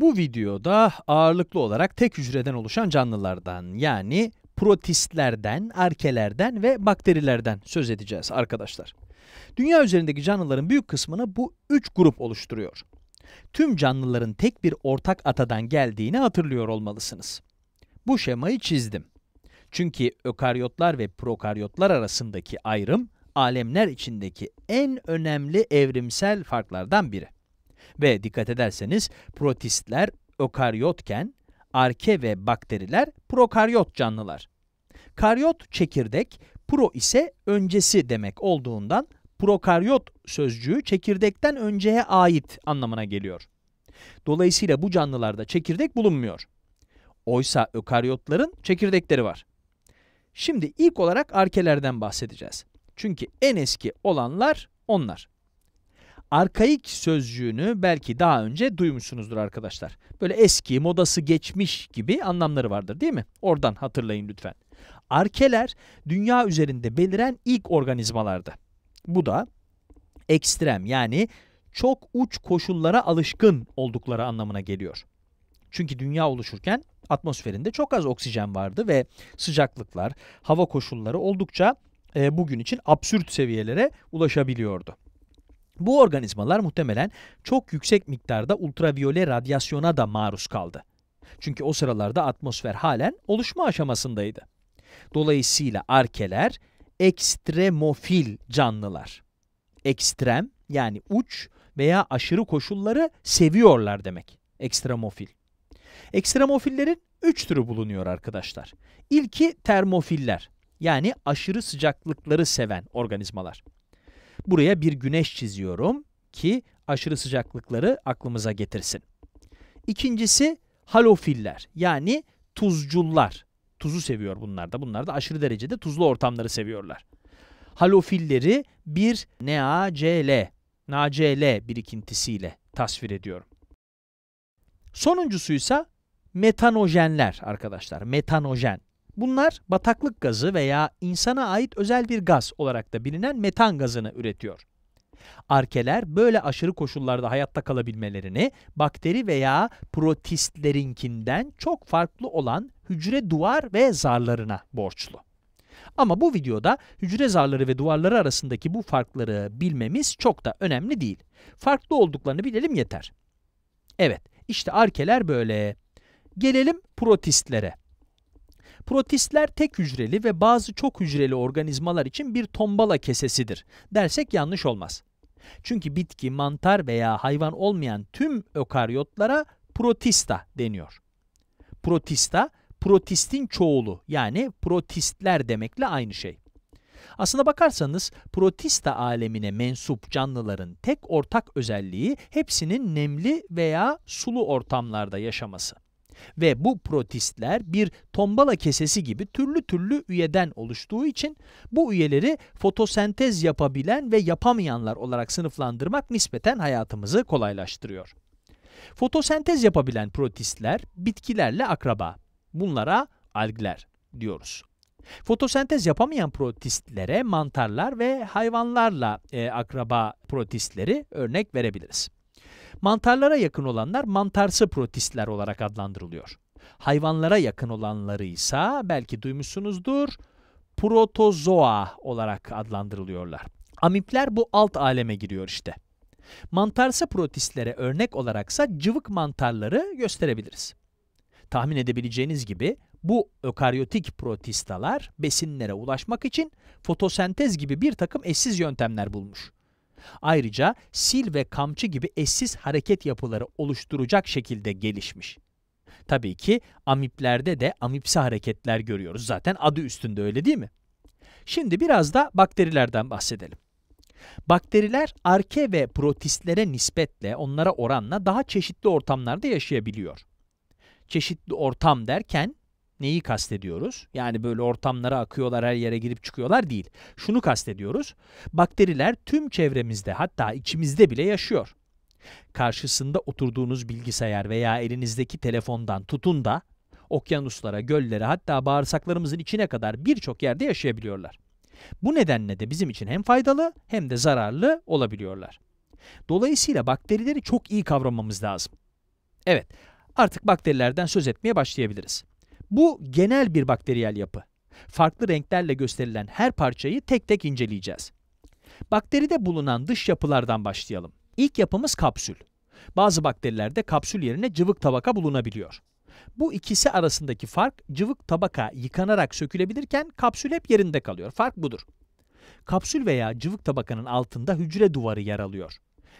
Bu videoda ağırlıklı olarak tek hücreden oluşan canlılardan yani protistlerden, arkelerden ve bakterilerden söz edeceğiz arkadaşlar. Dünya üzerindeki canlıların büyük kısmını bu üç grup oluşturuyor. Tüm canlıların tek bir ortak atadan geldiğini hatırlıyor olmalısınız. Bu şemayı çizdim. Çünkü ökaryotlar ve prokaryotlar arasındaki ayrım, alemler içindeki en önemli evrimsel farklardan biri. Ve dikkat ederseniz protistler ökaryotken arke ve bakteriler prokaryot canlılar. Karyot çekirdek, pro ise öncesi demek olduğundan prokaryot sözcüğü çekirdekten önceye ait anlamına geliyor. Dolayısıyla bu canlılarda çekirdek bulunmuyor. Oysa ökaryotların çekirdekleri var. Şimdi ilk olarak arkelerden bahsedeceğiz. Çünkü en eski olanlar onlar arkaik sözcüğünü belki daha önce duymuşsunuzdur arkadaşlar. Böyle eski, modası geçmiş gibi anlamları vardır değil mi? Oradan hatırlayın lütfen. Arkeler dünya üzerinde beliren ilk organizmalardı. Bu da ekstrem yani çok uç koşullara alışkın oldukları anlamına geliyor. Çünkü dünya oluşurken atmosferinde çok az oksijen vardı ve sıcaklıklar, hava koşulları oldukça e, bugün için absürt seviyelere ulaşabiliyordu. Bu organizmalar muhtemelen çok yüksek miktarda ultraviyole radyasyona da maruz kaldı. Çünkü o sıralarda atmosfer halen oluşma aşamasındaydı. Dolayısıyla arkeler ekstremofil canlılar. Ekstrem yani uç veya aşırı koşulları seviyorlar demek. Ekstremofil. Ekstremofillerin 3 türü bulunuyor arkadaşlar. İlki termofiller yani aşırı sıcaklıkları seven organizmalar. Buraya bir güneş çiziyorum ki aşırı sıcaklıkları aklımıza getirsin. İkincisi halofiller yani tuzcullar. Tuzu seviyor bunlar da. Bunlar da aşırı derecede tuzlu ortamları seviyorlar. Halofilleri bir NaCl, NaCl birikintisiyle tasvir ediyorum. Sonuncusu ise metanojenler arkadaşlar. Metanojen. Bunlar bataklık gazı veya insana ait özel bir gaz olarak da bilinen metan gazını üretiyor. Arkeler böyle aşırı koşullarda hayatta kalabilmelerini bakteri veya protistlerinkinden çok farklı olan hücre duvar ve zarlarına borçlu. Ama bu videoda hücre zarları ve duvarları arasındaki bu farkları bilmemiz çok da önemli değil. Farklı olduklarını bilelim yeter. Evet, işte arkeler böyle. Gelelim protistlere. Protistler tek hücreli ve bazı çok hücreli organizmalar için bir tombala kesesidir dersek yanlış olmaz. Çünkü bitki, mantar veya hayvan olmayan tüm ökaryotlara protista deniyor. Protista, protistin çoğulu yani protistler demekle aynı şey. Aslına bakarsanız protista alemine mensup canlıların tek ortak özelliği hepsinin nemli veya sulu ortamlarda yaşaması ve bu protistler bir tombala kesesi gibi türlü türlü üyeden oluştuğu için bu üyeleri fotosentez yapabilen ve yapamayanlar olarak sınıflandırmak nispeten hayatımızı kolaylaştırıyor. Fotosentez yapabilen protistler bitkilerle akraba. Bunlara algler diyoruz. Fotosentez yapamayan protistlere mantarlar ve hayvanlarla e, akraba protistleri örnek verebiliriz. Mantarlara yakın olanlar mantarsı protistler olarak adlandırılıyor. Hayvanlara yakın olanları ise belki duymuşsunuzdur protozoa olarak adlandırılıyorlar. Amipler bu alt aleme giriyor işte. Mantarsı protistlere örnek olaraksa cıvık mantarları gösterebiliriz. Tahmin edebileceğiniz gibi bu ökaryotik protistalar besinlere ulaşmak için fotosentez gibi bir takım eşsiz yöntemler bulmuş. Ayrıca sil ve kamçı gibi eşsiz hareket yapıları oluşturacak şekilde gelişmiş. Tabii ki amiplerde de amipsi hareketler görüyoruz. Zaten adı üstünde öyle değil mi? Şimdi biraz da bakterilerden bahsedelim. Bakteriler arke ve protistlere nispetle onlara oranla daha çeşitli ortamlarda yaşayabiliyor. Çeşitli ortam derken neyi kastediyoruz? Yani böyle ortamlara akıyorlar, her yere girip çıkıyorlar değil. Şunu kastediyoruz. Bakteriler tüm çevremizde hatta içimizde bile yaşıyor. Karşısında oturduğunuz bilgisayar veya elinizdeki telefondan tutun da okyanuslara, göllere hatta bağırsaklarımızın içine kadar birçok yerde yaşayabiliyorlar. Bu nedenle de bizim için hem faydalı hem de zararlı olabiliyorlar. Dolayısıyla bakterileri çok iyi kavramamız lazım. Evet, artık bakterilerden söz etmeye başlayabiliriz. Bu genel bir bakteriyel yapı. Farklı renklerle gösterilen her parçayı tek tek inceleyeceğiz. Bakteride bulunan dış yapılardan başlayalım. İlk yapımız kapsül. Bazı bakterilerde kapsül yerine cıvık tabaka bulunabiliyor. Bu ikisi arasındaki fark cıvık tabaka yıkanarak sökülebilirken kapsül hep yerinde kalıyor. Fark budur. Kapsül veya cıvık tabakanın altında hücre duvarı yer alıyor.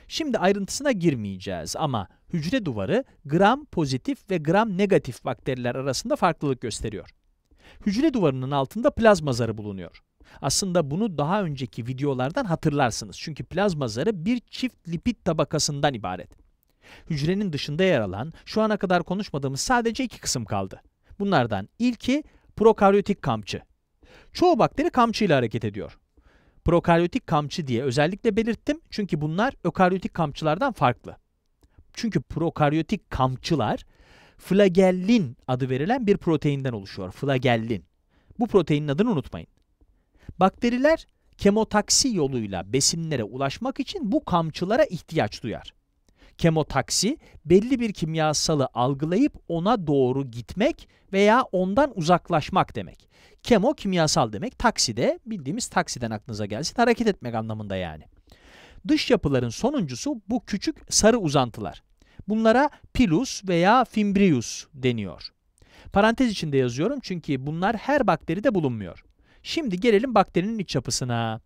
Şimdi ayrıntısına girmeyeceğiz ama hücre duvarı gram pozitif ve gram negatif bakteriler arasında farklılık gösteriyor. Hücre duvarının altında plazma zarı bulunuyor. Aslında bunu daha önceki videolardan hatırlarsınız çünkü plazma zarı bir çift lipid tabakasından ibaret. Hücrenin dışında yer alan, şu ana kadar konuşmadığımız sadece iki kısım kaldı. Bunlardan ilki prokaryotik kamçı. Çoğu bakteri kamçı ile hareket ediyor prokaryotik kamçı diye özellikle belirttim. Çünkü bunlar ökaryotik kamçılardan farklı. Çünkü prokaryotik kamçılar flagellin adı verilen bir proteinden oluşuyor. Flagellin. Bu proteinin adını unutmayın. Bakteriler kemotaksi yoluyla besinlere ulaşmak için bu kamçılara ihtiyaç duyar. Kemotaksi belli bir kimyasalı algılayıp ona doğru gitmek veya ondan uzaklaşmak demek. Kemo kimyasal demek. Taksi de bildiğimiz taksiden aklınıza gelsin hareket etmek anlamında yani. Dış yapıların sonuncusu bu küçük sarı uzantılar. Bunlara pilus veya fimbrius deniyor. Parantez içinde yazıyorum çünkü bunlar her bakteride bulunmuyor. Şimdi gelelim bakterinin iç yapısına.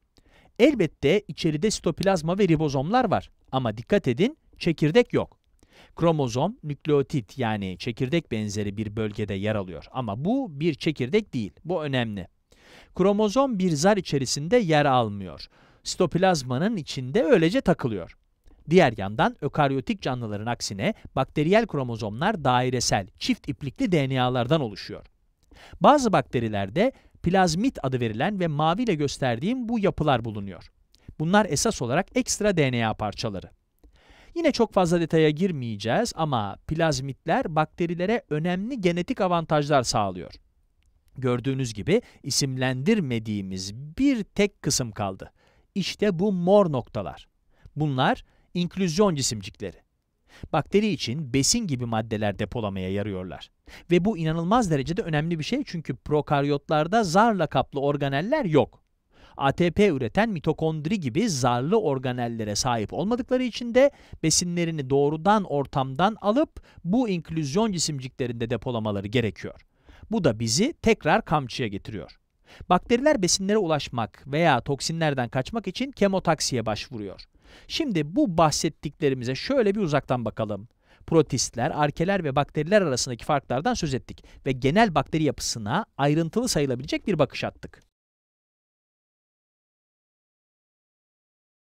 Elbette içeride sitoplazma ve ribozomlar var ama dikkat edin Çekirdek yok. Kromozom, nükleotit yani çekirdek benzeri bir bölgede yer alıyor ama bu bir çekirdek değil. Bu önemli. Kromozom bir zar içerisinde yer almıyor. Sitoplazmanın içinde öylece takılıyor. Diğer yandan ökaryotik canlıların aksine bakteriyel kromozomlar dairesel, çift iplikli DNA'lardan oluşuyor. Bazı bakterilerde plazmit adı verilen ve maviyle gösterdiğim bu yapılar bulunuyor. Bunlar esas olarak ekstra DNA parçaları. Yine çok fazla detaya girmeyeceğiz ama plazmitler bakterilere önemli genetik avantajlar sağlıyor. Gördüğünüz gibi isimlendirmediğimiz bir tek kısım kaldı. İşte bu mor noktalar. Bunlar inklüzyon cisimcikleri. Bakteri için besin gibi maddeler depolamaya yarıyorlar. Ve bu inanılmaz derecede önemli bir şey çünkü prokaryotlarda zarla kaplı organeller yok. ATP üreten mitokondri gibi zarlı organellere sahip olmadıkları için de besinlerini doğrudan ortamdan alıp bu inklüzyon cisimciklerinde depolamaları gerekiyor. Bu da bizi tekrar kamçıya getiriyor. Bakteriler besinlere ulaşmak veya toksinlerden kaçmak için kemotaksiye başvuruyor. Şimdi bu bahsettiklerimize şöyle bir uzaktan bakalım. Protistler, arkeler ve bakteriler arasındaki farklardan söz ettik ve genel bakteri yapısına ayrıntılı sayılabilecek bir bakış attık.